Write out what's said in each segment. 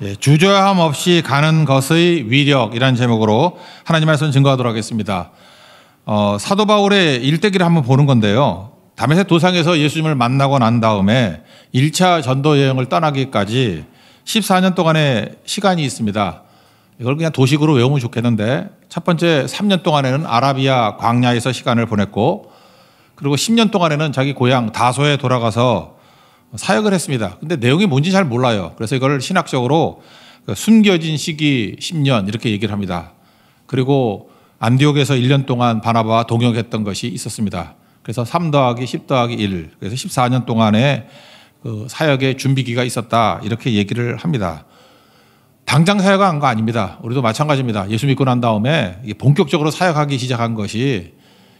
예, 주저함 없이 가는 것의 위력이라는 제목으로 하나님 말씀 증거하도록 하겠습니다. 어, 사도 바울의 일대기를 한번 보는 건데요. 담에섹 도상에서 예수님을 만나고 난 다음에 1차 전도 여행을 떠나기까지 14년 동안의 시간이 있습니다. 이걸 그냥 도식으로 외우면 좋겠는데 첫 번째 3년 동안에는 아라비아 광야에서 시간을 보냈고 그리고 10년 동안에는 자기 고향 다소에 돌아가서 사역을 했습니다. 근데 내용이 뭔지 잘 몰라요. 그래서 이걸 신학적으로 그 숨겨진 시기 10년 이렇게 얘기를 합니다. 그리고 안디옥에서 1년 동안 바나바와 동역했던 것이 있었습니다. 그래서 3 더하기 10 더하기 1 그래서 14년 동안의 그 사역의 준비기가 있었다 이렇게 얘기를 합니다. 당장 사역한 거 아닙니다. 우리도 마찬가지입니다. 예수 믿고 난 다음에 본격적으로 사역하기 시작한 것이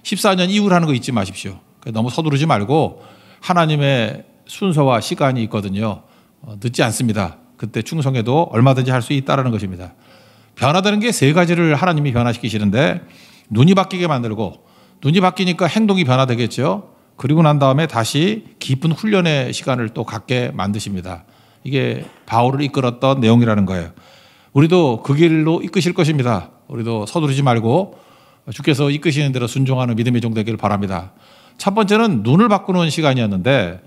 14년 이후라는 거 잊지 마십시오. 그러니까 너무 서두르지 말고 하나님의 순서와 시간이 있거든요. 어, 늦지 않습니다. 그때 충성해도 얼마든지 할 수 있다라는 것입니다. 변화되는 게 세 가지를 하나님이 변화시키시는데 눈이 바뀌게 만들고 눈이 바뀌니까 행동이 변화되겠죠. 그리고 난 다음에 다시 깊은 훈련의 시간을 또 갖게 만드십니다. 이게 바울을 이끌었던 내용이라는 거예요. 우리도 그 길로 이끄실 것입니다. 우리도 서두르지 말고 주께서 이끄시는 대로 순종하는 믿음의 종 되기를 바랍니다. 첫 번째는 눈을 바꾸는 시간이었는데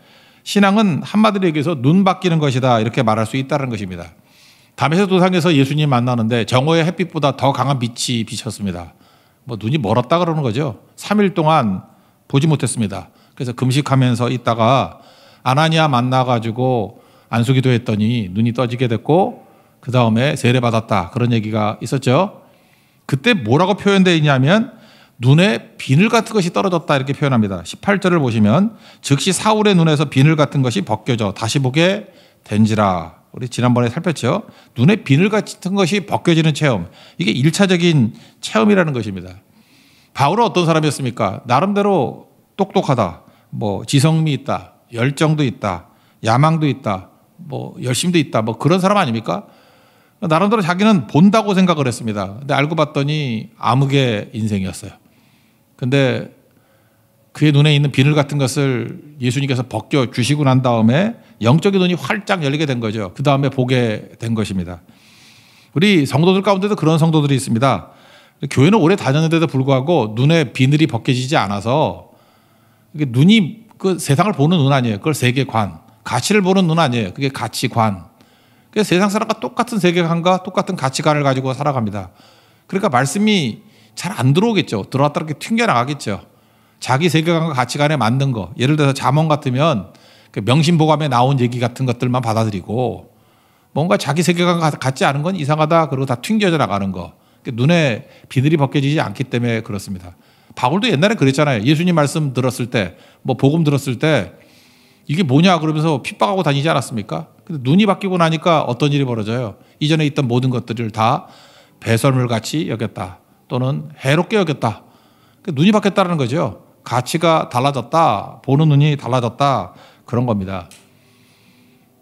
신앙은 한마디로 얘기해서 눈 바뀌는 것이다 이렇게 말할 수 있다는 것입니다. 담에서 도상에서 예수님 만나는데 정오의 햇빛보다 더 강한 빛이 비쳤습니다. 뭐 눈이 멀었다 그러는 거죠. 3일 동안 보지 못했습니다. 그래서 금식하면서 있다가 아나니아 만나가지고 안수기도 했더니 눈이 떠지게 됐고 그 다음에 세례 받았다 그런 얘기가 있었죠. 그때 뭐라고 표현되어 있냐면 눈에 비늘 같은 것이 떨어졌다 이렇게 표현합니다. 18절을 보시면 즉시 사울의 눈에서 비늘 같은 것이 벗겨져 다시 보게 된지라. 우리 지난번에 살폈죠. 눈에 비늘 같은 것이 벗겨지는 체험. 이게 1차적인 체험이라는 것입니다. 바울은 어떤 사람이었습니까? 나름대로 똑똑하다. 뭐 지성미 있다. 열정도 있다. 야망도 있다. 뭐 열심도 있다. 뭐 그런 사람 아닙니까? 나름대로 자기는 본다고 생각을 했습니다. 근데 알고 봤더니 암흑의 인생이었어요. 근데 그의 눈에 있는 비늘 같은 것을 예수님께서 벗겨 주시고 난 다음에 영적인 눈이 활짝 열리게 된 거죠. 그 다음에 보게 된 것입니다. 우리 성도들 가운데도 그런 성도들이 있습니다. 교회는 오래 다녔는데도 불구하고 눈에 비늘이 벗겨지지 않아서 눈이 그 세상을 보는 눈 아니에요. 그걸 세계관. 가치를 보는 눈 아니에요. 그게 가치관. 그 세상 사람과 똑같은 세계관과 똑같은 가치관을 가지고 살아갑니다. 그러니까 말씀이 잘안 들어오겠죠. 들어왔다 이렇게 튕겨나가겠죠. 자기 세계관과 가치관에 맞는 거. 예를 들어서 자몽 같으면 그 명심보감에 나온 얘기 같은 것들만 받아들이고 뭔가 자기 세계관과 같지 않은 건 이상하다. 그리고 다 튕겨져 나가는 거. 그러니까 눈에 비늘이 벗겨지지 않기 때문에 그렇습니다. 바울도 옛날에 그랬잖아요. 예수님 말씀 들었을 때, 뭐 복음 들었을 때 이게 뭐냐 그러면서 핍박하고 다니지 않았습니까? 근데 눈이 바뀌고 나니까 어떤 일이 벌어져요? 이전에 있던 모든 것들을 다 배설물 같이 여겼다. 또는 해롭게 여겼다. 그 눈이 바뀌었다는 거죠. 가치가 달라졌다. 보는 눈이 달라졌다. 그런 겁니다.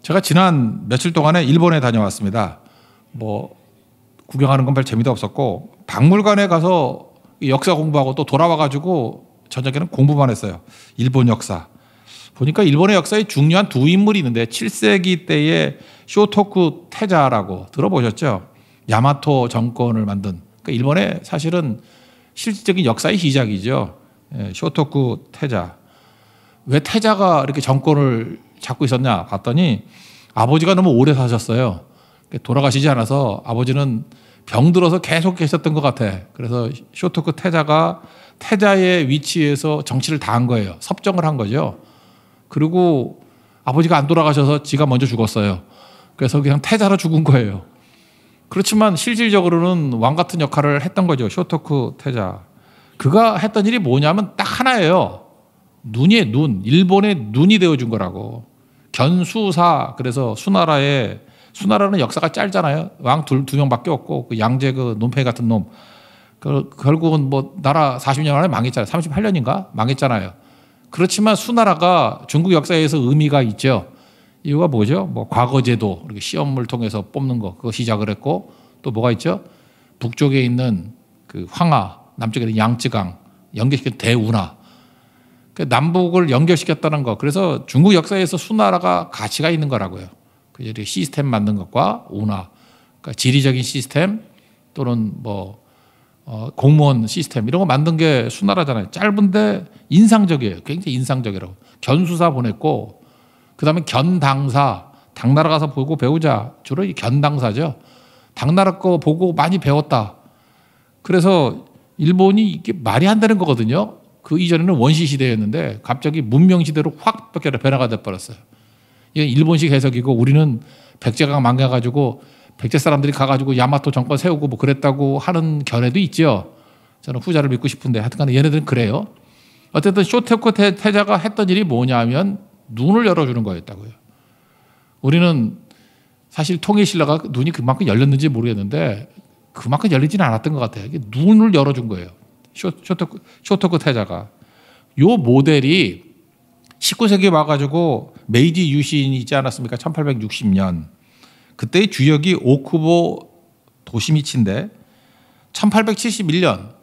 제가 지난 며칠 동안에 일본에 다녀왔습니다. 뭐 구경하는 건 별 재미도 없었고 박물관에 가서 역사 공부하고 또 돌아와 가지고 저녁에는 공부만 했어요. 일본 역사. 보니까 일본의 역사에 중요한 두 인물이 있는데 7세기 때의 쇼토쿠 태자라고 들어보셨죠? 야마토 정권을 만든 그러니까 일본의 사실은 실질적인 역사의 시작이죠. 예, 쇼토쿠 태자. 왜 태자가 이렇게 정권을 잡고 있었냐 봤더니 아버지가 너무 오래 사셨어요. 돌아가시지 않아서 아버지는 병들어서 계속 계셨던 것 같아. 그래서 쇼토크 태자가 태자의 위치에서 정치를 다한 거예요. 섭정을 한 거죠. 그리고 아버지가 안 돌아가셔서 지가 먼저 죽었어요. 그래서 그냥 태자로 죽은 거예요. 그렇지만 실질적으로는 왕 같은 역할을 했던 거죠. 쇼토크 태자. 그가 했던 일이 뭐냐면 딱 하나예요. 눈이의 눈, 일본의 눈이 되어준 거라고. 견수사, 그래서 수나라의, 수나라는 역사가 짧잖아요. 왕 둘, 두 명밖에 없고, 그 양제 그논팽 같은 놈. 그, 결국은 뭐, 나라 40년 안에 망했잖아요. 38년인가? 망했잖아요. 그렇지만 수나라가 중국 역사에서 의미가 있죠. 이유가 뭐죠? 뭐 과거제도 이렇게 시험을 통해서 뽑는 거 그거 시작을 했고 또 뭐가 있죠? 북쪽에 있는 그 황하, 남쪽에 있는 양쯔강 연결시킨 대운하. 그 남북을 연결시켰다는 거. 그래서 중국 역사에서 수나라가 가치가 있는 거라고요. 그 이렇게 시스템 만든 것과 운하, 그러니까 지리적인 시스템 또는 뭐 어, 공무원 시스템 이런 거 만든 게 수나라잖아요. 짧은데 인상적이에요. 굉장히 인상적이라고. 견수사 보냈고 그 다음에 견당사. 당나라 가서 보고 배우자. 주로 이 견당사죠. 당나라 거 보고 많이 배웠다. 그래서 일본이 이게 말이 안 되는 거거든요. 그 이전에는 원시 시대였는데 갑자기 문명 시대로 확 변화가 돼 버렸어요. 이게 일본식 해석이고 우리는 백제가 망가가지고 백제 사람들이 가가지고 야마토 정권 세우고 뭐 그랬다고 하는 견해도 있죠. 저는 후자를 믿고 싶은데 하여튼간에 얘네들은 그래요. 어쨌든 쇼테코 태자가 했던 일이 뭐냐면 눈을 열어주는 거였다고요. 우리는 사실 통일 신라가 눈이 그만큼 열렸는지 모르겠는데 그만큼 열리지는 않았던 것 같아요. 눈을 열어준 거예요. 쇼토크, 태자가. 요 모델이 19세기에 와가지고 메이지 유신 있지 않았습니까? 1860년. 그때의 주역이 오쿠보 도시미치인데 1871년.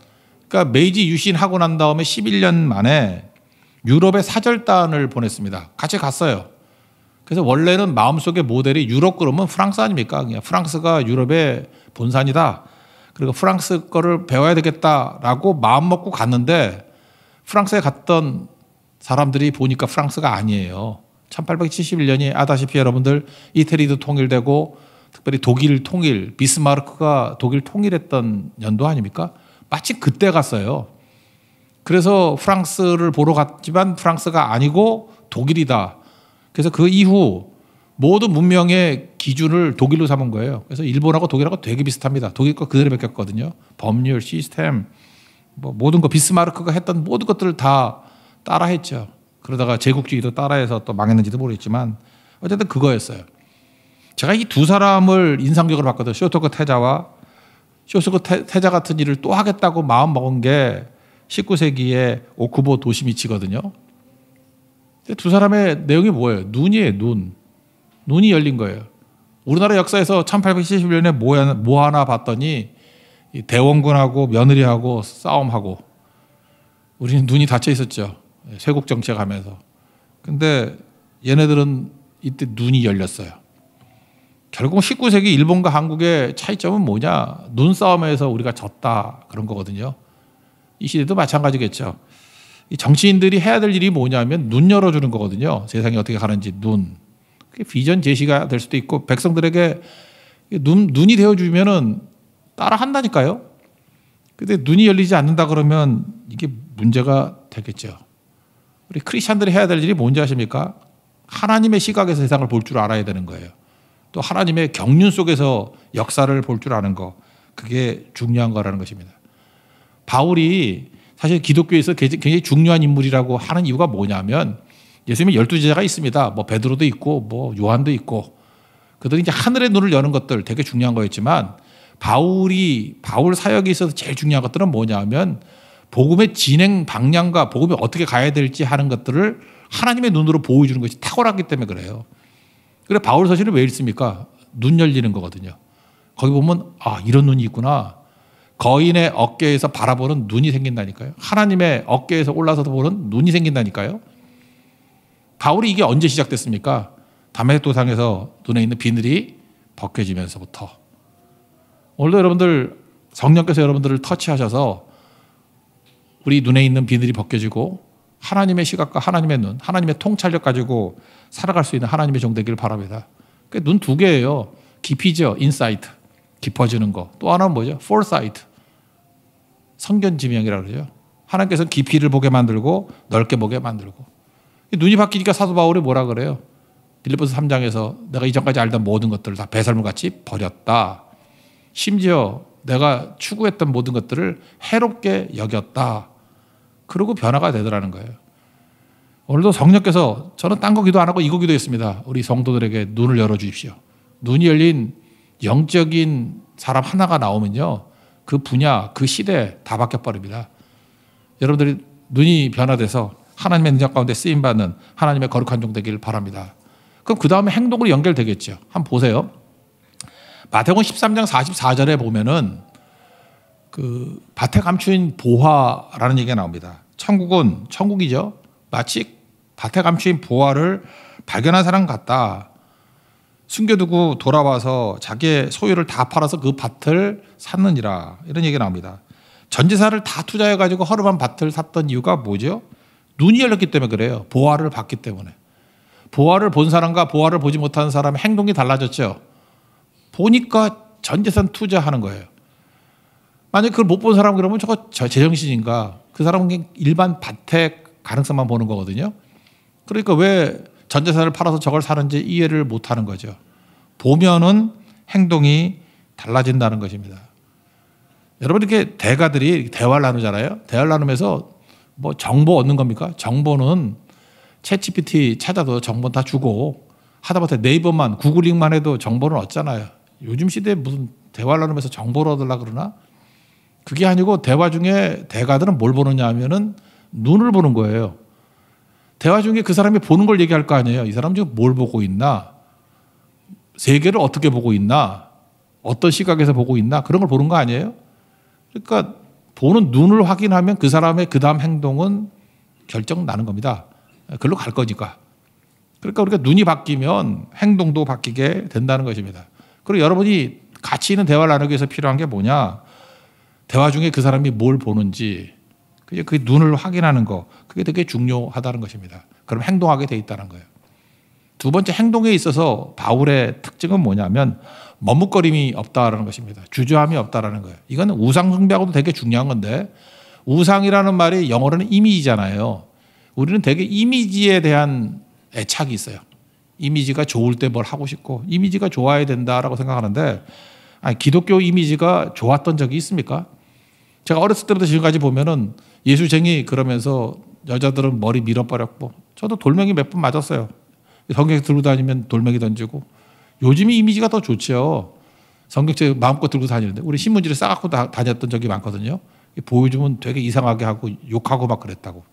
그러니까 메이지 유신하고 난 다음에 11년 만에 유럽의 사절단을 보냈습니다. 같이 갔어요. 그래서 원래는 마음속의 모델이 유럽 그러면 프랑스 아닙니까? 그냥 프랑스가 유럽의 본산이다. 그리고 프랑스 거를 배워야 되겠다라고 마음 먹고 갔는데 프랑스에 갔던 사람들이 보니까 프랑스가 아니에요. 1871년이 아다시피 여러분들 이태리도 통일되고 특별히 독일 통일, 비스마르크가 독일 통일했던 연도 아닙니까? 마치 그때 갔어요. 그래서 프랑스를 보러 갔지만 프랑스가 아니고 독일이다. 그래서 그 이후 모든 문명의 기준을 독일로 삼은 거예요. 그래서 일본하고 독일하고 되게 비슷합니다. 독일 과 그대로 베꼈거든요. 법률, 시스템, 뭐 모든 거 비스마르크가 했던 모든 것들을 다 따라했죠. 그러다가 제국주의도 따라해서 또 망했는지도 모르겠지만 어쨌든 그거였어요. 제가 이 두 사람을 인상적으로 봤거든요. 쇼토크 태자와 쇼토크 태자 같은 일을 또 하겠다고 마음 먹은 게1 9세기에 오쿠보 도시미치거든요. 두 사람의 내용이 뭐예요? 눈이에요, 눈. 눈이 열린 거예요. 우리나라 역사에서 1871년에 뭐, 뭐 하나 봤더니 대원군하고 며느리하고 싸움하고 우리는 눈이 닫혀 있었죠. 세국 정책 하면서. 근데 얘네들은 이때 눈이 열렸어요. 결국 19세기 일본과 한국의 차이점은 뭐냐? 눈싸움에서 우리가 졌다. 그런 거거든요. 이 시대도 마찬가지겠죠. 정치인들이 해야 될 일이 뭐냐면 눈 열어주는 거거든요. 세상이 어떻게 가는지 눈. 그게 비전 제시가 될 수도 있고 백성들에게 눈, 눈이 되어주면은 따라 한다니까요. 근데 눈이 열리지 않는다 그러면 이게 문제가 되겠죠. 우리 크리스천들이 해야 될 일이 뭔지 아십니까? 하나님의 시각에서 세상을 볼 줄 알아야 되는 거예요. 또 하나님의 경륜 속에서 역사를 볼 줄 아는 거. 그게 중요한 거라는 것입니다. 바울이 사실 기독교에서 굉장히 중요한 인물이라고 하는 이유가 뭐냐면 예수님의 열두 제자가 있습니다. 뭐 베드로도 있고 뭐 요한도 있고 그들이 이제 하늘의 눈을 여는 것들 되게 중요한 거였지만 바울이 바울 사역에 있어서 제일 중요한 것들은 뭐냐면 복음의 진행 방향과 복음이 어떻게 가야 될지 하는 것들을 하나님의 눈으로 보여주는 것이 탁월하기 때문에 그래요. 그래 바울 서신을 왜 읽습니까? 눈 열리는 거거든요. 거기 보면 아 이런 눈이 있구나. 거인의 어깨에서 바라보는 눈이 생긴다니까요. 하나님의 어깨에서 올라서서 보는 눈이 생긴다니까요. 바울이 이게 언제 시작됐습니까? 담의 도상에서 눈에 있는 비늘이 벗겨지면서부터. 오늘도 여러분들 성령께서 여러분들을 터치하셔서 우리 눈에 있는 비늘이 벗겨지고 하나님의 시각과 하나님의 눈, 하나님의 통찰력 가지고 살아갈 수 있는 하나님의 종 되기를 바랍니다. 그 눈 두 개예요. 깊이죠. 인사이트. 깊어지는 거. 또 하나는 뭐죠? f 사이트 성견지명이라고 그러죠. 하나님께서 깊이를 보게 만들고 넓게 보게 만들고 눈이 바뀌니까 사도 바울이 뭐라 그래요? 빌립보서 3장에서 내가 이전까지 알던 모든 것들을 다 배설물같이 버렸다. 심지어 내가 추구했던 모든 것들을 해롭게 여겼다. 그러고 변화가 되더라는 거예요. 오늘도 성령께서 저는 딴 거 기도 안 하고 이 거 기도했습니다. 우리 성도들에게 눈을 열어 주십시오. 눈이 열린 영적인 사람 하나가 나오면요. 그 분야, 그 시대 다 바뀌어 버립니다. 여러분들이 눈이 변화돼서 하나님의 능력 가운데 쓰임 받는 하나님의 거룩한 종 되기를 바랍니다. 그럼 그 다음에 행동으로 연결되겠죠. 한번 보세요. 마태복음 13장 44절에 보면은 그 밭에 감추인 보화라는 얘기가 나옵니다. 천국은 천국이죠. 마치 밭에 감추인 보화를 발견한 사람 같다. 숨겨두고 돌아와서 자기의 소유를 다 팔아서 그 밭을 샀느니라 이런 얘기가 나옵니다. 전재산을 다 투자해 가지고 허름한 밭을 샀던 이유가 뭐죠? 눈이 열렸기 때문에 그래요. 보화를 봤기 때문에. 보화를 본 사람과 보화를 보지 못한 사람의 행동이 달라졌죠. 보니까 전재산 투자하는 거예요. 만약 에 그걸 못 본 사람 그러면 저거 제정신인가? 그 사람은 일반 밭의 가능성만 보는 거거든요. 그러니까 왜전 재산을 팔아서 저걸 사는지 이해를 못하는 거죠. 보면은 행동이 달라진다는 것입니다. 여러분 이렇게 대가들이 대화를 나누잖아요. 대화를 나누면서 뭐 정보 얻는 겁니까? 정보는 챗GPT 찾아도 정보 다 주고 하다못해 네이버만 구글링만 해도 정보는 얻잖아요. 요즘 시대에 무슨 대화를 나누면서 정보를 얻으려 고 그러나 그게 아니고 대화 중에 대가들은 뭘 보느냐 하면은 눈을 보는 거예요. 대화 중에 그 사람이 보는 걸 얘기할 거 아니에요. 이 사람 지금 뭘 보고 있나? 세계를 어떻게 보고 있나? 어떤 시각에서 보고 있나? 그런 걸 보는 거 아니에요? 그러니까 보는 눈을 확인하면 그 사람의 그 다음 행동은 결정 나는 겁니다. 글로 갈 거니까. 그러니까 우리가 눈이 바뀌면 행동도 바뀌게 된다는 것입니다. 그리고 여러분이 가치 있는 대화를 나누기 위해서 필요한 게 뭐냐? 대화 중에 그 사람이 뭘 보는지, 그게 그 눈을 확인하는 거 그게 되게 중요하다는 것입니다. 그럼 행동하게 돼 있다는 거예요. 두 번째 행동에 있어서 바울의 특징은 뭐냐면 머뭇거림이 없다라는 것입니다. 주저함이 없다라는 거예요. 이건 우상 숭배하고도 되게 중요한 건데 우상이라는 말이 영어로는 이미지잖아요. 우리는 되게 이미지에 대한 애착이 있어요. 이미지가 좋을 때 뭘 하고 싶고 이미지가 좋아야 된다라고 생각하는데 아니, 기독교 이미지가 좋았던 적이 있습니까? 제가 어렸을 때부터 지금까지 보면은 예수쟁이 그러면서 여자들은 머리 밀어버렸고 저도 돌멩이 몇 번 맞았어요. 성격 들고 다니면 돌멩이 던지고 요즘 이미지가 더좋죠성격제 마음껏 들고 다니는데 우리 신문지를 싸갖고 다, 다녔던 적이 많거든요. 보여주면 되게 이상하게 하고 욕하고 막 그랬다고.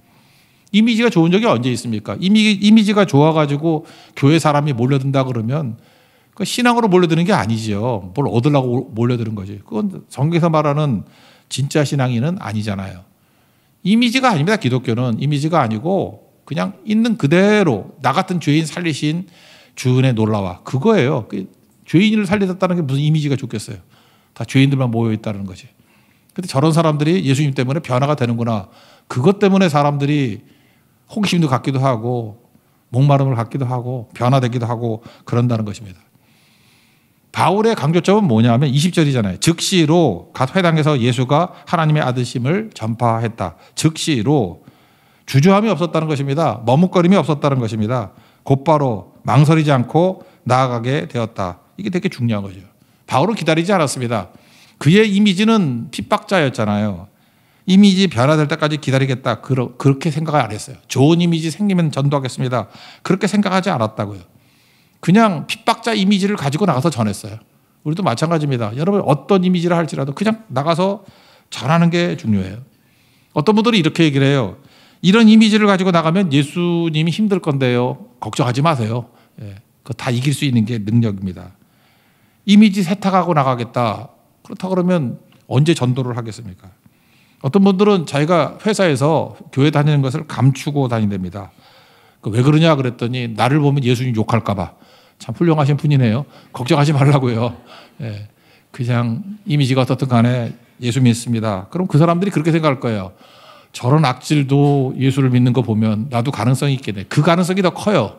이미지가 좋은 적이 언제 있습니까? 이미, 이미지가 좋아가지고 교회 사람이 몰려든다 그러면 그 신앙으로 몰려드는 게아니죠뭘 얻으려고 몰려드는 거지. 그건 성경에서 말하는 진짜 신앙인은 아니잖아요. 이미지가 아닙니다. 기독교는 이미지가 아니고 그냥 있는 그대로 나 같은 죄인 살리신 주은의 놀라와 그거예요. 그 죄인을 살리셨다는 게 무슨 이미지가 좋겠어요. 다 죄인들만 모여 있다는 거지. 근데 저런 사람들이 예수님 때문에 변화가 되는구나. 그것 때문에 사람들이 호기심도 갖기도 하고 목마름을 갖기도 하고 변화되기도 하고 그런다는 것입니다. 바울의 강조점은 뭐냐면 20절이잖아요. 즉시로 각 회당에서 예수가 하나님의 아드심을 전파했다. 즉시로 주저함이 없었다는 것입니다. 머뭇거림이 없었다는 것입니다. 곧바로 망설이지 않고 나아가게 되었다. 이게 되게 중요한 거죠. 바울은 기다리지 않았습니다. 그의 이미지는 핍박자였잖아요. 이미지 변화될 때까지 기다리겠다. 그러, 그렇게 생각을 안 했어요. 좋은 이미지 생기면 전도하겠습니다. 그렇게 생각하지 않았다고요. 그냥 핍박자 이미지를 가지고 나가서 전했어요. 우리도 마찬가지입니다. 여러분 어떤 이미지를 할지라도 그냥 나가서 잘하는 게 중요해요. 어떤 분들이 이렇게 얘기를 해요. 이런 이미지를 가지고 나가면 예수님이 힘들 건데요. 걱정하지 마세요. 예, 그다 이길 수 있는 게 능력입니다. 이미지 세탁하고 나가겠다. 그렇다 그러면 언제 전도를 하겠습니까? 어떤 분들은 자기가 회사에서 교회 다니는 것을 감추고 다닌답니다. 그 왜 그러냐 그랬더니 나를 보면 예수님 욕할까봐. 참 훌륭하신 분이네요. 걱정하지 말라고요. 예, 그냥 이미지가 어떻든 간에 예수 믿습니다. 그럼 그 사람들이 그렇게 생각할 거예요. 저런 악질도 예수를 믿는 거 보면 나도 가능성이 있겠네. 그 가능성이 더 커요.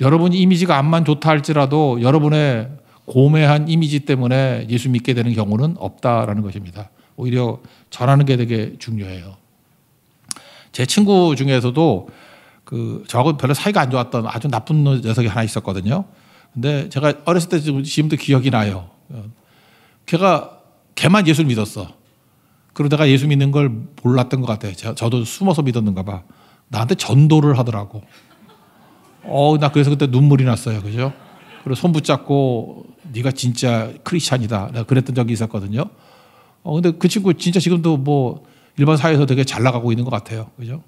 여러분 이미지가 암만 좋다 할지라도 여러분의 고매한 이미지 때문에 예수 믿게 되는 경우는 없다라는 것입니다. 오히려 잘하는 게 되게 중요해요. 제 친구 중에서도 그 저하고 별로 사이가 안 좋았던 아주 나쁜 녀석이 하나 있었거든요. 근데 제가 어렸을 때 지금 지금도 기억이 나요. 걔가 걔만 예수를 믿었어. 그러다가 예수 믿는 걸 몰랐던 것 같아요. 저도 숨어서 믿었는가 봐. 나한테 전도를 하더라고. 어, 나 그래서 그때 눈물이 났어요. 그죠? 그리고 손 붙잡고 네가 진짜 크리스찬이다. 내가 그랬던 적이 있었거든요. 어, 근데 그 친구 진짜 지금도 뭐 일반 사회에서 되게 잘 나가고 있는 것 같아요. 그죠?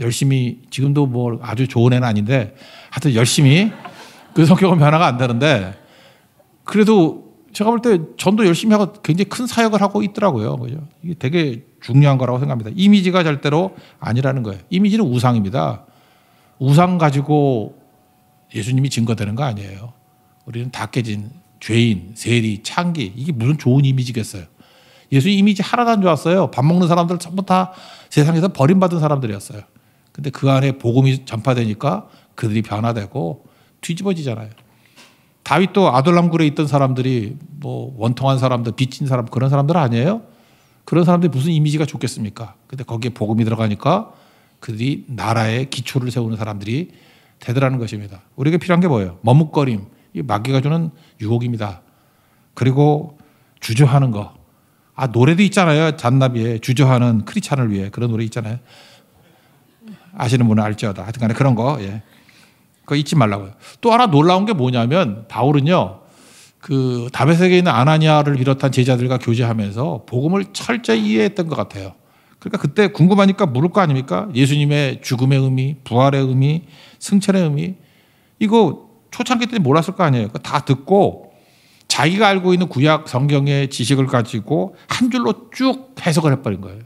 열심히 지금도 뭐 아주 좋은 애는 아닌데 하여튼 열심히 그 성격은 변화가 안 되는데 그래도 제가 볼 때 전도 열심히 하고 굉장히 큰 사역을 하고 있더라고요. 그죠? 이게 되게 중요한 거라고 생각합니다. 이미지가 절대로 아니라는 거예요. 이미지는 우상입니다. 우상 가지고 예수님이 증거되는 거 아니에요. 우리는 다 깨진 죄인, 세리, 창기 이게 무슨 좋은 이미지겠어요. 예수 이미지 하나도 안 좋았어요. 밥 먹는 사람들 전부 다 세상에서 버림받은 사람들이었어요. 근데 그 안에 복음이 전파되니까 그들이 변화되고 뒤집어지잖아요. 다윗도 아돌람굴에 있던 사람들이 뭐 원통한 사람들, 빚진 사람 그런 사람들 아니에요? 그런 사람들이 무슨 이미지가 좋겠습니까? 근데 거기에 복음이 들어가니까 그들이 나라의 기초를 세우는 사람들이 되더라는 것입니다. 우리에게 필요한 게 뭐예요? 머뭇거림, 이 마귀가 주는 유혹입니다. 그리고 주저하는 거. 아 노래도 있잖아요. 잔나비에 주저하는 크리찬을 위해 그런 노래 있잖아요. 아시는 분은 알지어다. 하여튼 간에 그런 거, 예. 그거 잊지 말라고요. 또 하나 놀라운 게 뭐냐면, 바울은요, 그 다메섹에 있는 아나니아를 비롯한 제자들과 교제하면서 복음을 철저히 이해했던 것 같아요. 그러니까 그때 궁금하니까 물을 거 아닙니까? 예수님의 죽음의 의미, 부활의 의미, 승천의 의미 이거 초창기 때 몰랐을 거 아니에요. 다 듣고 자기가 알고 있는 구약 성경의 지식을 가지고 한 줄로 쭉 해석을 해버린 거예요.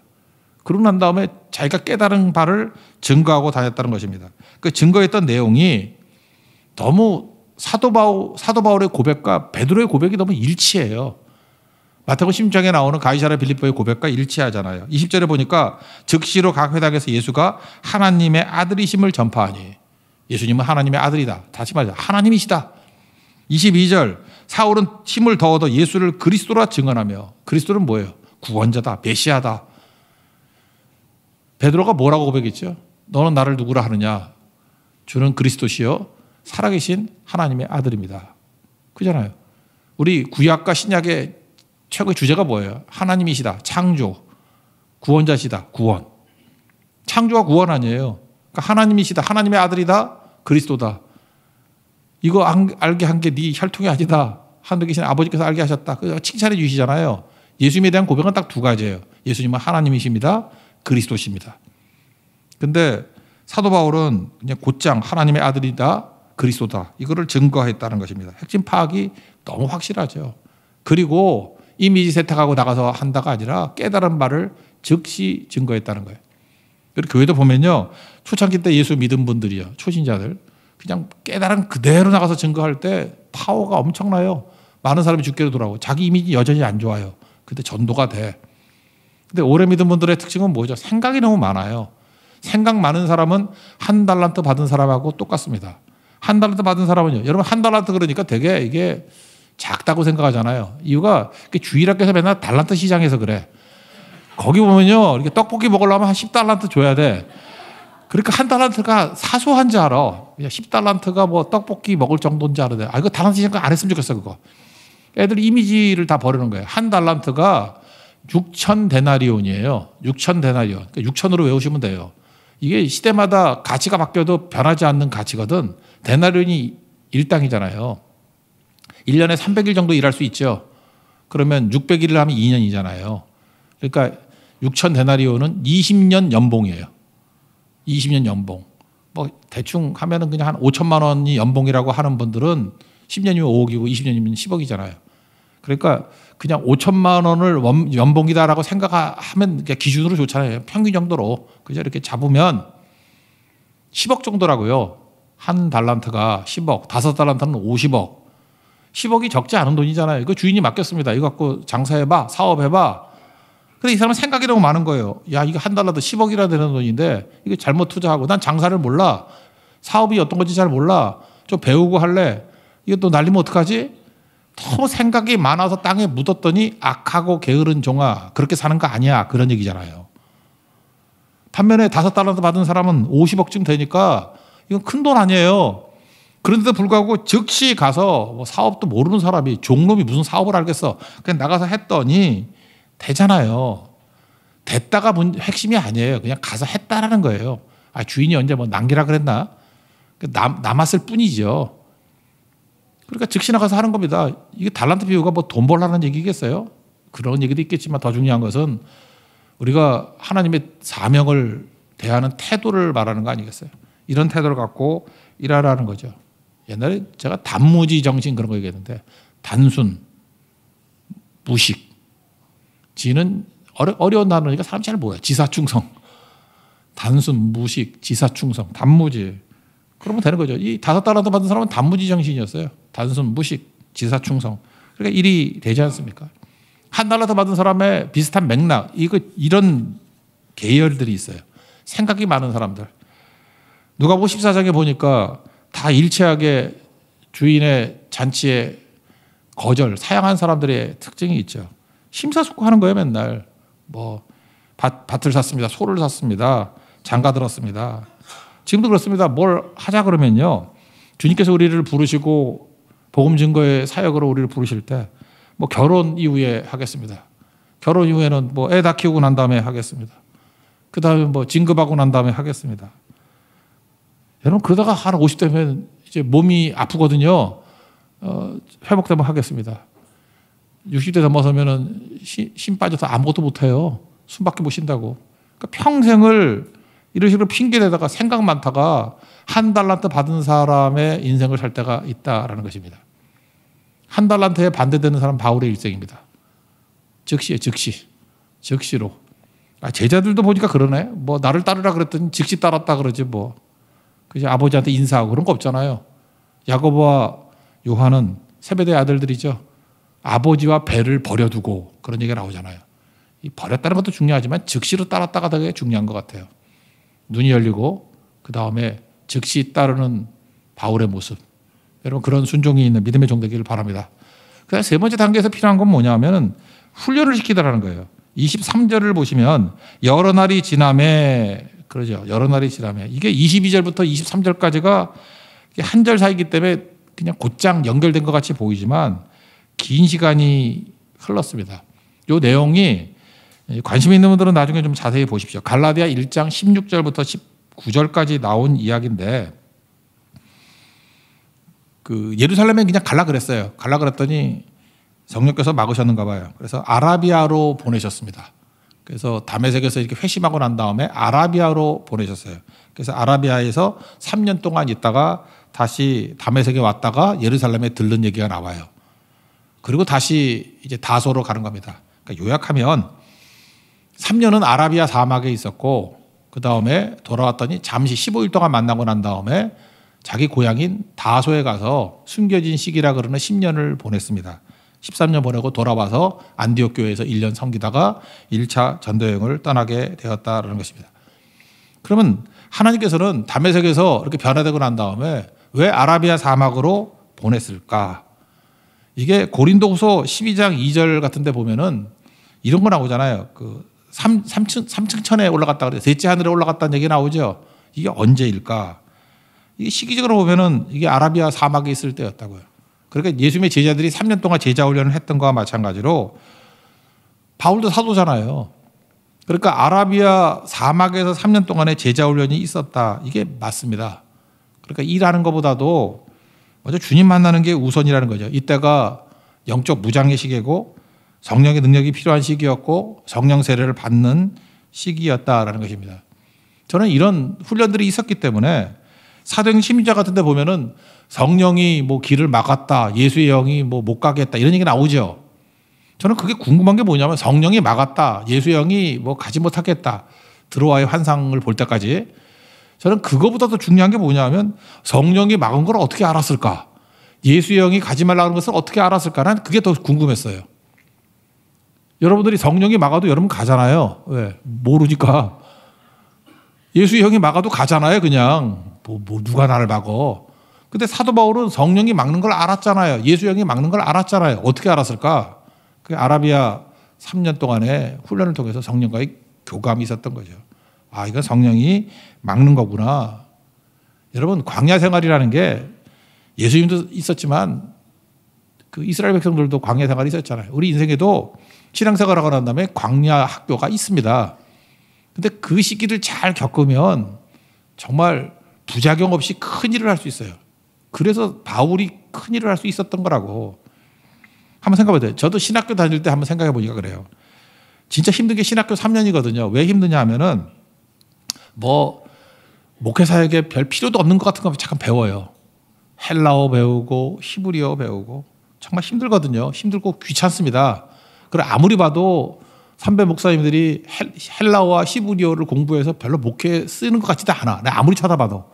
그러고 난 다음에 자기가 깨달은 바를 증거하고 다녔다는 것입니다. 그 증거했던 내용이 너무 사도 바울 사도 바울의 고백과 베드로의 고백이 너무 일치해요. 마태복음 장에 나오는 가이사라 빌립보의 고백과 일치하잖아요. 20절에 보니까 즉시로 각 회당에서 예수가 하나님의 아들이심을 전파하니 예수님은 하나님의 아들이다. 다시 말해 하나님이시다. 22절 사울은 힘을 더얻어 예수를 그리스도라 증언하며 그리스도는 뭐예요? 구원자다. 메시아다. 베드로가 뭐라고 고백했죠? 너는 나를 누구라 하느냐? 주는 그리스도시요 살아계신 하나님의 아들입니다. 그잖아요. 우리 구약과 신약의 최고의 주제가 뭐예요? 하나님이시다. 창조. 구원자시다. 구원. 창조와 구원 아니에요. 그러니까 하나님이시다. 하나님의 아들이다. 그리스도다. 이거 알게 한 게 네 혈통이 아니다. 하늘 계신 아버지께서 알게 하셨다. 그 칭찬해 주시잖아요. 예수님에 대한 고백은 딱 두 가지예요. 예수님은 하나님이십니다. 그리스도십니다. 근데 사도 바울은 그냥 곧장 하나님의 아들이다 그리스도다 이거를 증거했다는 것입니다. 핵심 파악이 너무 확실하죠. 그리고 이미지 세탁하고 나가서 한다가 아니라 깨달은 바를 즉시 증거했다는 거예요. 그리고 교회도 보면요. 초창기 때 예수 믿은 분들이요. 초신자들. 그냥 깨달은 그대로 나가서 증거할 때 파워가 엄청나요. 많은 사람이 죽게로 돌아오고 자기 이미지 여전히 안 좋아요. 근데 전도가 돼. 근데 오래 믿은 분들의 특징은 뭐죠? 생각이 너무 많아요. 생각 많은 사람은 한 달란트 받은 사람하고 똑같습니다. 한 달란트 받은 사람은요. 여러분 한 달란트 그러니까 되게 이게 작다고 생각하잖아요. 이유가 주일학교에서 맨날 달란트 시장에서 그래. 거기 보면요. 이렇게 떡볶이 먹으려면 한 10달란트 줘야 돼. 그러니까 한 달란트가 사소한 줄 알아. 10달란트가 뭐 떡볶이 먹을 정도인 줄 알아. 아, 이거 달란트 시장 안 했으면 좋겠어, 그거. 애들 이미지를 다 버리는 거예요. 한 달란트가 6천 데나리온이에요. 6천 데나리온. 그러니까 6천으로 외우시면 돼요. 이게 시대마다 가치가 바뀌어도 변하지 않는 가치거든. 데나리온이 일당이잖아요. 1년에 300일 정도 일할 수 있죠. 그러면 600일을 하면 2년이잖아요. 그러니까 6천 데나리온은 20년 연봉이에요. 20년 연봉. 뭐 대충 하면은 그냥 한 5천만 원이 연봉이라고 하는 분들은 10년이면 5억이고 20년이면 10억이잖아요. 그러니까 그냥 5천만 원을 연봉이다라고 생각하면 기준으로 좋잖아요. 평균 정도로. 그죠? 이렇게 잡으면 10억 정도라고요. 한 달란트가 10억, 다섯 달란트는 50억. 10억이 적지 않은 돈이잖아요. 이거 주인이 맡겼습니다. 이거 갖고 장사해봐, 사업해봐. 근데 이 사람은 생각이 너무 많은 거예요. 야, 이거 한 달라도 1 0억이라 되는 돈인데, 이거 잘못 투자하고, 난 장사를 몰라. 사업이 어떤 건지 잘 몰라. 좀 배우고 할래. 이거 또 날리면 어떡하지? 너무 생각이 많아서 땅에 묻었더니 악하고 게으른 종아 그렇게 사는 거 아니야 그런 얘기잖아요. 반면에 다섯 달러 받은 사람은 50억쯤 되니까 이건 큰 돈 아니에요. 그런데도 불구하고 즉시 가서 뭐 사업도 모르는 사람이 종놈이 무슨 사업을 알겠어. 그냥 나가서 했더니 되잖아요. 됐다가 핵심이 아니에요. 그냥 가서 했다라는 거예요. 아, 주인이 언제 뭐 남기라 그랬나? 그 남, 남았을 뿐이죠. 그러니까 즉시 나가서 하는 겁니다. 이게 달란트 비유가 뭐 돈 벌라는 얘기겠어요? 그런 얘기도 있겠지만 더 중요한 것은 우리가 하나님의 사명을 대하는 태도를 말하는 거 아니겠어요? 이런 태도를 갖고 일하라는 거죠. 옛날에 제가 단무지 정신 그런 거 얘기했는데 단순, 무식, 지는 어려, 어려운 단어니까 사람 잘 몰라요. 지사충성. 단순, 무식, 지사충성, 단무지. 그러면 되는 거죠. 이 다섯 달라도 받은 사람은 단무지 정신이었어요. 단순 무식, 지사충성. 그러니까 일이 되지 않습니까? 한 달라도 받은 사람의 비슷한 맥락, 이거 이런 계열들이 있어요. 생각이 많은 사람들. 누가 54장에 보니까 다 일치하게 주인의 잔치에 거절, 사양한 사람들의 특징이 있죠. 심사숙고하는 거예요, 맨날. 뭐 밭, 을 샀습니다. 소를 샀습니다. 장가 들었습니다. 지금도 그렇습니다. 뭘 하자 그러면요. 주님께서 우리를 부르시고 복음 증거의 사역으로 우리를 부르실 때 뭐 결혼 이후에 하겠습니다. 결혼 이후에는 뭐애 다 키우고 난 다음에 하겠습니다. 그 다음에 뭐 진급하고 난 다음에 하겠습니다. 여러분 그러다가 한 50대면 이제 몸이 아프거든요. 어, 회복되면 하겠습니다. 60대 넘어서면은 신, 빠져서 아무것도 못해요. 숨밖에 못 쉰다고. 그러니까 평생을 이런 식으로 핑계대다가 생각 많다가 한 달란트 받은 사람의 인생을 살 때가 있다라는 것입니다. 한 달란트에 반대되는 사람 바울의 일생입니다. 즉시에 즉시. 즉시로. 아, 제자들도 보니까 그러네. 뭐 나를 따르라 그랬더니 즉시 따랐다 그러지 뭐. 그지 아버지한테 인사하고 그런 거 없잖아요. 야고보와 요한은 세배대 아들들이죠. 아버지와 배를 버려두고 그런 얘기가 나오잖아요. 이 버렸다는 것도 중요하지만 즉시로 따랐다가 되게 중요한 것 같아요. 눈이 열리고 그 다음에 즉시 따르는 바울의 모습. 여러분 그런 순종이 있는 믿음의 종되기를 바랍니다. 그다음 그러니까 세 번째 단계에서 필요한 건 뭐냐면은 훈련을 시키다라는 거예요. 23절을 보시면 여러 날이 지남에 그러죠. 여러 날이 지남에 이게 22절부터 23절까지가 한 절 사이기 때문에 그냥 곧장 연결된 것 같이 보이지만 긴 시간이 흘렀습니다. 요 내용이 예, 관심 있는 분들은 나중에 좀 자세히 보십시오. 갈라디아 1장 16절부터 19절까지 나온 이야기인데 그 예루살렘에 그냥 갈라 그랬어요. 갈라 그랬더니 성령께서 막으셨는가 봐요. 그래서 아라비아로 보내셨습니다. 그래서 담에색에서 이렇게 회심하고 난 다음에 아라비아로 보내셨어요. 그래서 아라비아에서 3년 동안 있다가 다시 담에색에 왔다가 예루살렘에 들른 얘기가 나와요. 그리고 다시 이제 다소로 가는 겁니다. 그러니까 요약하면 3년은 아라비아 사막에 있었고 그 다음에 돌아왔더니 잠시 15일 동안 만나고 난 다음에 자기 고향인 다소에 가서 숨겨진 시기라 그러는 10년을 보냈습니다. 13년 보내고 돌아와서 안디옥 교회에서 1년 섬기다가 1차 전도 여행을 떠나게 되었다라는 것입니다. 그러면 하나님께서는 담메색에서 이렇게 변화되고 난 다음에 왜 아라비아 사막으로 보냈을까? 이게 고린도후서 12장 2절 같은 데 보면은 이런 거 나오잖아요. 그 3, 3층, 3층 천에 올라갔다 그래요. 셋째 하늘에 올라갔다는 얘기 나오죠. 이게 언제일까? 이게 시기적으로 보면은 이게 아라비아 사막에 있을 때였다고요. 그러니까 예수님의 제자들이 3년 동안 제자 훈련을 했던 거와 마찬가지로 바울도 사도잖아요. 그러니까 아라비아 사막에서 3년 동안의 제자 훈련이 있었다. 이게 맞습니다. 그러니까 일하는 것보다도 먼저 주님 만나는 게 우선이라는 거죠. 이때가 영적 무장의 시기고 성령의 능력이 필요한 시기였고 성령 세례를 받는 시기였다라는 것입니다. 저는 이런 훈련들이 있었기 때문에 사도행 심리자 같은 데 보면은 성령이 뭐 길을 막았다. 예수의 영이 뭐 못 가겠다. 이런 얘기 나오죠. 저는 그게 궁금한 게 뭐냐면 성령이 막았다. 예수의 영이 뭐 가지 못하겠다. 들어와의 환상을 볼 때까지 저는 그거보다 더 중요한 게 뭐냐면 성령이 막은 걸 어떻게 알았을까? 예수의 영이 가지 말라는 것을 어떻게 알았을까? 난 그게 더 궁금했어요. 여러분들이 성령이 막아도 여러분 가잖아요. 왜? 예, 모르니까. 예수 형이 막아도 가잖아요, 그냥. 뭐, 뭐 누가 나를 막어. 근데 사도 바울은 성령이 막는 걸 알았잖아요. 예수 형이 막는 걸 알았잖아요. 어떻게 알았을까? 그 아라비아 3년 동안의 훈련을 통해서 성령과의 교감이 있었던 거죠. 아, 이건 성령이 막는 거구나. 여러분, 광야 생활이라는 게 예수님도 있었지만 그 이스라엘 백성들도 광야 생활이 있었잖아요. 우리 인생에도 신앙생활하고 난 다음에 광야 학교가 있습니다. 근데 그 시기를 잘 겪으면 정말 부작용 없이 큰 일을 할 수 있어요. 그래서 바울이 큰 일을 할 수 있었던 거라고. 한번 생각해 보세요. 저도 신학교 다닐 때 한번 생각해 보니까 그래요. 진짜 힘든 게 신학교 3년이거든요. 왜 힘드냐 하면은 뭐 목회사에게 별 필요도 없는 것 같은 거 잠깐 배워요. 헬라어 배우고 히브리어 배우고 정말 힘들거든요. 힘들고 귀찮습니다. 그걸 아무리 봐도 삼배 목사님들이 헬라와 히브리어를 공부해서 별로 목회 쓰는 것 같지도 않아. 내가 아무리 쳐다봐도.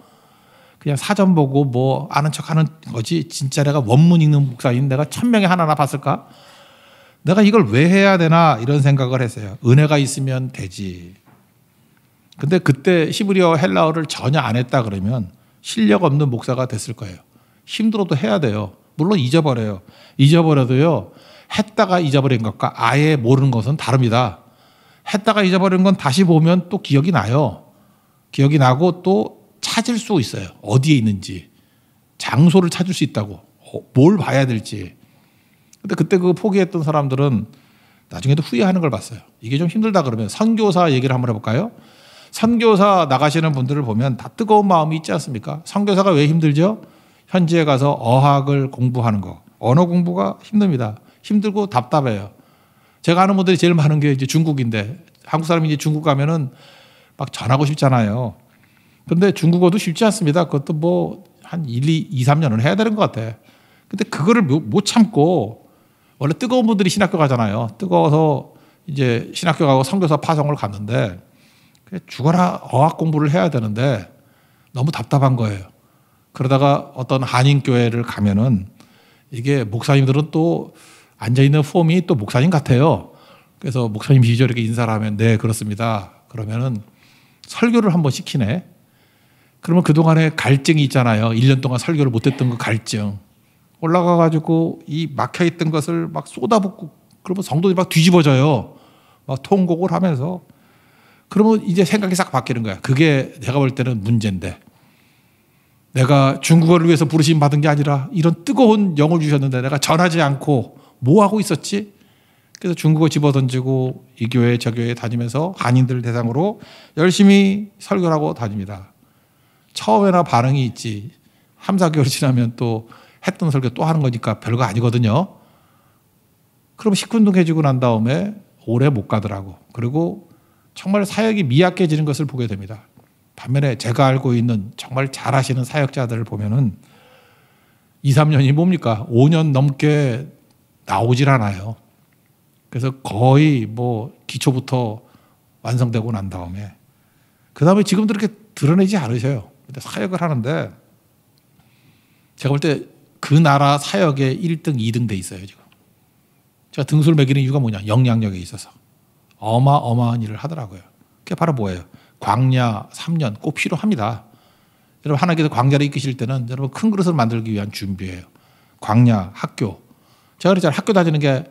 그냥 사전 보고 뭐 아는 척 하는 거지. 진짜 내가 원문 읽는 목사인 내가 천 명에 하나나 봤을까? 내가 이걸 왜 해야 되나 이런 생각을 했어요. 은혜가 있으면 되지. 근데 그때 히브리어 헬라어를 전혀 안 했다 그러면 실력 없는 목사가 됐을 거예요. 힘들어도 해야 돼요. 물론 잊어버려요. 잊어버려도요. 했다가 잊어버린 것과 아예 모르는 것은 다릅니다. 했다가 잊어버린 건 다시 보면 또 기억이 나요. 기억이 나고 또 찾을 수 있어요. 어디에 있는지. 장소를 찾을 수 있다고. 어, 뭘 봐야 될지. 근데 그때 그 포기했던 사람들은 나중에도 후회하는 걸 봤어요. 이게 좀 힘들다 그러면 선교사 얘기를 한번 해볼까요? 선교사 나가시는 분들을 보면 다 뜨거운 마음이 있지 않습니까? 선교사가 왜 힘들죠? 현지에 가서 어학을 공부하는 거. 언어 공부가 힘듭니다. 힘들고 답답해요. 제가 아는 분들이 제일 많은 게 이제 중국인데 한국 사람이 이제 중국 가면은 막 전하고 싶잖아요. 근데 중국어도 쉽지 않습니다. 그것도 뭐 한 1, 2, 3년은 해야 되는 것 같아. 근데 그거를 못 참고 원래 뜨거운 분들이 신학교 가잖아요. 뜨거워서 이제 신학교 가고 선교사 파송을 갔는데 죽어라 어학 공부를 해야 되는데 너무 답답한 거예요. 그러다가 어떤 한인 교회를 가면은 이게 목사님들은 또 앉아있는 폼이 또 목사님 같아요. 그래서 목사님 시절 이렇게 인사를 하면 네, 그렇습니다. 그러면은 설교를 한번 시키네. 그러면 그동안에 갈증이 있잖아요. 1년 동안 설교를 못했던 그 갈증. 올라가가지고 이 막혀있던 것을 막 쏟아붓고 그러면 성도들이 막 뒤집어져요. 막 통곡을 하면서. 그러면 이제 생각이 싹 바뀌는 거야. 그게 내가 볼 때는 문제인데. 내가 중국어를 위해서 부르심 받은 게 아니라 이런 뜨거운 영을 주셨는데 내가 전하지 않고 뭐 하고 있었지? 그래서 중국어 집어던지고 이 교회 저 교회 다니면서 한인들 대상으로 열심히 설교하고 다닙니다. 처음에나 반응이 있지. 3, 4개월 지나면 또 했던 설교 또 하는 거니까 별거 아니거든요. 그럼 시큰둥해지고 난 다음에 오래 못 가더라고. 그리고 정말 사역이 미약해지는 것을 보게 됩니다. 반면에 제가 알고 있는 정말 잘하시는 사역자들을 보면은 2, 3년이 뭡니까? 5년 넘게 나오질 않아요. 그래서 거의 뭐 기초부터 완성되고 난 다음에 그 다음에 지금도 이렇게 드러내지 않으셔요. 근데 사역을 하는데 제가 볼 때 그 나라 사역에 1등, 2등 돼 있어요 지금. 제가 등수를 매기는 이유가 뭐냐? 영향력에 있어서 어마어마한 일을 하더라고요. 그게 바로 뭐예요? 광야 3년 꼭 필요합니다. 여러분 하나님께서 광야를 이끄실 때는 여러분 큰 그릇을 만들기 위한 준비예요. 광야, 학교, 제가 그랬잖아 학교 다니는 게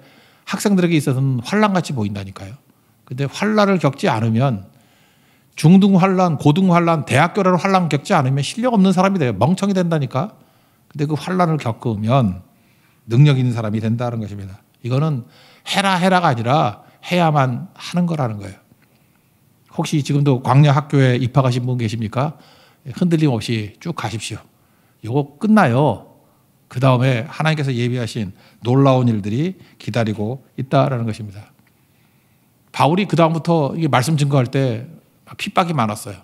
학생들에게 있어서는 환란같이 보인다니까요. 근데 환란을 겪지 않으면 중등 환란, 고등 환란, 대학교를 환란 겪지 않으면 실력 없는 사람이 돼요. 멍청이 된다니까. 근데 그 환란을 겪으면 능력 있는 사람이 된다는 것입니다. 이거는 해라 해라가 아니라 해야만 하는 거라는 거예요. 혹시 지금도 광야 학교에 입학하신 분 계십니까? 흔들림 없이 쭉 가십시오. 요거 끝나요. 그 다음에 하나님께서 예비하신 놀라운 일들이 기다리고 있다라는 것입니다. 바울이 그 다음부터 말씀 증거할 때 핍박이 많았어요.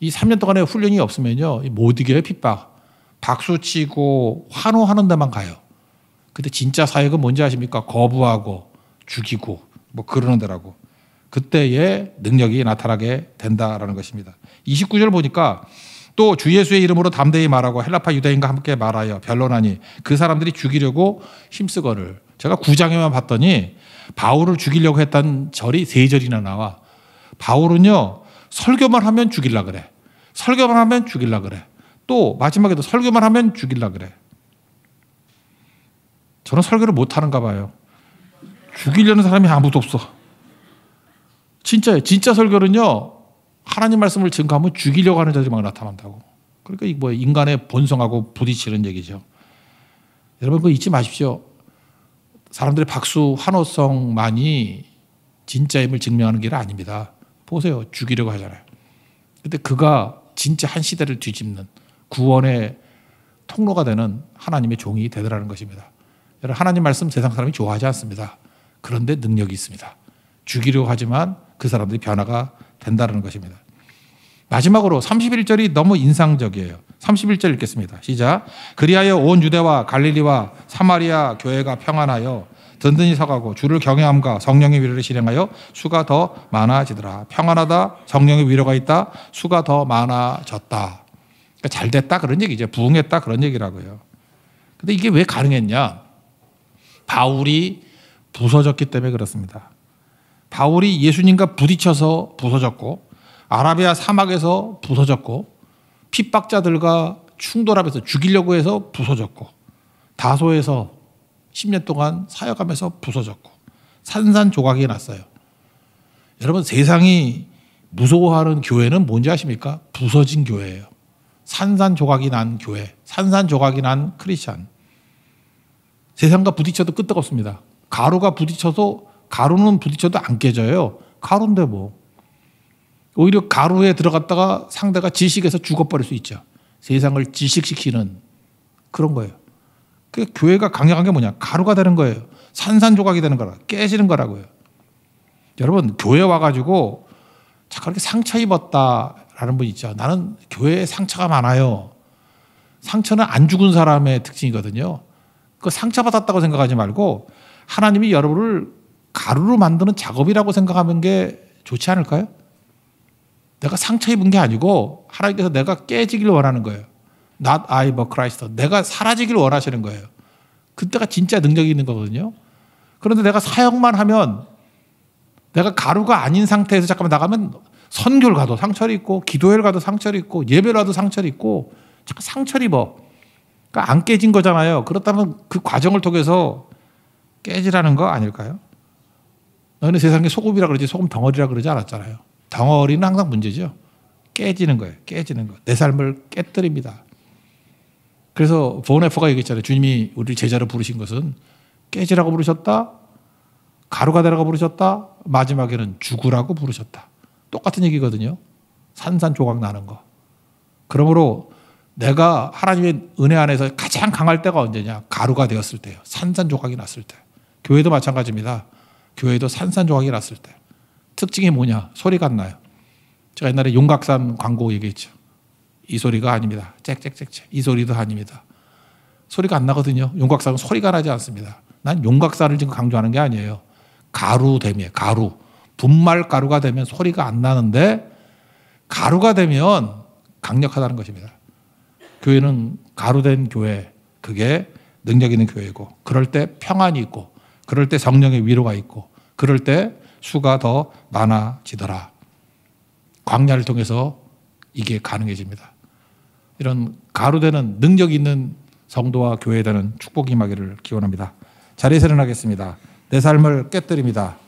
이 3년 동안의 훈련이 없으면요. 못 이겨요, 핍박. 박수치고 환호하는 데만 가요. 근데 진짜 사역은 뭔지 아십니까? 거부하고 죽이고 뭐 그러는 데라고. 그때의 능력이 나타나게 된다라는 것입니다. 29절 보니까 또주 예수의 이름으로 담대히 말하고 헬라파 유대인과 함께 말하여 변론하니 그 사람들이 죽이려고 힘쓰거를 제가 구장에만 봤더니 바울을 죽이려고 했던 절이 세 절이나 나와. 바울은요 설교만 하면 죽일라 그래. 설교만 하면 죽일라 그래. 또 마지막에도 설교만 하면 죽일라 그래. 저는 설교를 못 하는가 봐요. 죽이려는 사람이 아무도 없어. 진짜예요. 진짜 설교는요 하나님 말씀을 증거하면 죽이려고 하는 자들이 막 나타난다고. 그러니까 이뭐 인간의 본성하고 부딪히는 얘기죠. 여러분 그 잊지 마십시오. 사람들의 박수 환호성만이 진짜임을 증명하는 길은 아닙니다. 보세요. 죽이려고 하잖아요. 근데 그가 진짜 한 시대를 뒤집는 구원의 통로가 되는 하나님의 종이 되더라는 것입니다. 여러분 하나님 말씀 세상 사람이 좋아하지 않습니다. 그런데 능력이 있습니다. 죽이려고 하지만 그 사람들이 변화가 된다는 것입니다. 마지막으로 31절이 너무 인상적이에요. 31절 읽겠습니다. 시작. 그리하여 온 유대와 갈릴리와 사마리아 교회가 평안하여 든든히 서가고 주를 경외함과 성령의 위로를 실행하여 수가 더 많아지더라. 평안하다. 성령의 위로가 있다. 수가 더 많아졌다. 그러니까 잘 됐다 그런 얘기죠. 부흥했다 그런 얘기라고요. 근데 이게 왜 가능했냐? 바울이 부서졌기 때문에 그렇습니다. 바울이 예수님과 부딪혀서 부서졌고 아라비아 사막에서 부서졌고 핍박자들과 충돌하면서 죽이려고 해서 부서졌고 다소에서 10년 동안 사역하면서 부서졌고 산산조각이 났어요. 여러분 세상이 무서워하는 교회는 뭔지 아십니까? 부서진 교회예요. 산산조각이 난 교회, 산산조각이 난크리스천 세상과 부딪혀도 끄떡없습니다. 가루가 부딪혀도 가루는 부딪혀도 안 깨져요. 가루인데 뭐. 오히려 가루에 들어갔다가 상대가 지식에서 죽어버릴 수 있죠. 세상을 지식시키는 그런 거예요. 그 교회가 강력한 게 뭐냐? 가루가 되는 거예요. 산산조각이 되는 거라. 깨지는 거라고요. 여러분, 교회 와가지고 자, 그렇게 상처 입었다라는 분 있죠. 나는 교회에 상처가 많아요. 상처는 안 죽은 사람의 특징이거든요. 그 상처받았다고 생각하지 말고 하나님이 여러분을 가루로 만드는 작업이라고 생각하는 게 좋지 않을까요? 내가 상처 입은 게 아니고 하나님께서 내가 깨지길 원하는 거예요. Not I but Christ. 내가 사라지길 원하시는 거예요. 그때가 진짜 능력이 있는 거거든요. 그런데 내가 사역만 하면 내가 가루가 아닌 상태에서 잠깐만 나가면 선교를 가도 상처를 입고 기도회를 가도 상처를 입고 예배를 가도 상처를 입고 자꾸 상처를 입어. 그러니까 안 깨진 거잖아요. 그렇다면 그 과정을 통해서 깨지라는 거 아닐까요? 너는 세상에 소금이라 그러지 소금 덩어리라 그러지 않았잖아요. 덩어리는 항상 문제죠. 깨지는 거예요. 깨지는 거. 내 삶을 깨뜨립니다. 그래서 보네퍼가 얘기했잖아요. 주님이 우리 제자를 부르신 것은 깨지라고 부르셨다. 가루가 되라고 부르셨다. 마지막에는 죽으라고 부르셨다. 똑같은 얘기거든요. 산산조각 나는 거. 그러므로 내가 하나님의 은혜 안에서 가장 강할 때가 언제냐? 가루가 되었을 때요. 산산조각이 났을 때. 교회도 마찬가지입니다. 교회도 산산조각이 났을 때. 특징이 뭐냐? 소리가 나요. 제가 옛날에 용각산 광고 얘기했죠. 이 소리가 아닙니다. 짹짹짹짹. 이 소리도 아닙니다. 소리가 안 나거든요. 용각산은 소리가 나지 않습니다. 난 용각산을 지금 강조하는 게 아니에요. 가루됨이에요. 가루. 분말 가루가 되면 소리가 안 나는데 가루가 되면 강력하다는 것입니다. 교회는 가루된 교회, 그게 능력 있는 교회고, 그럴 때 평안이 있고, 그럴 때 성령의 위로가 있고 그럴 때 수가 더 많아지더라. 광야를 통해서 이게 가능해집니다. 이런 가로되는 능력 있는 성도와 교회에 대한 축복이 임하기를 기원합니다. 자리에서 일어나겠습니다. 내 삶을 깨뜨립니다.